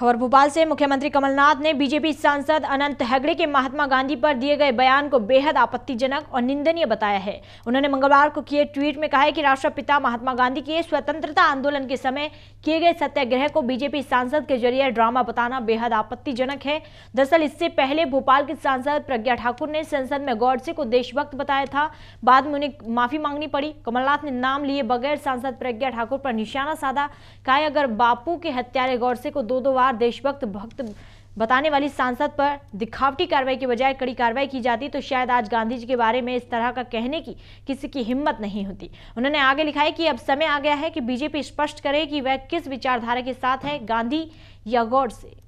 खबर भोपाल से मुख्यमंत्री कमलनाथ ने बीजेपी सांसद अनंत हेगड़े के महात्मा गांधी पर दिए गए बयान को बेहद आपत्तिजनक और निंदनीय बताया है उन्होंने मंगलवार को किए ट्वीट में कहा है कि राष्ट्रपिता महात्मा गांधी के स्वतंत्रता आंदोलन के समय किए गए सत्याग्रह को बीजेपी सांसद के जरिए ड्रामा बताना बेहद आपत्तिजनक है दरअसल इससे पहले भोपाल के सांसद प्रज्ञा ठाकुर ने संसद में गौडसे को देशभक्त बताया था बाद में उन्हें माफी मांगनी पड़ी कमलनाथ ने नाम लिए बगैर सांसद प्रज्ञा ठाकुर पर निशाना साधा कहा अगर बापू के हत्यारे गौडसे को दो दो बार बार देशभक्त भक्त बताने वाली सांसद पर दिखावटी कार्रवाई के बजाय कड़ी कार्रवाई की जाती तो शायद आज गांधी जी के बारे में इस तरह का कहने की किसी की हिम्मत नहीं होती उन्होंने आगे लिखा है कि अब समय आ गया है कि बीजेपी स्पष्ट करे कि वह किस विचारधारा के साथ है गांधी या गौड से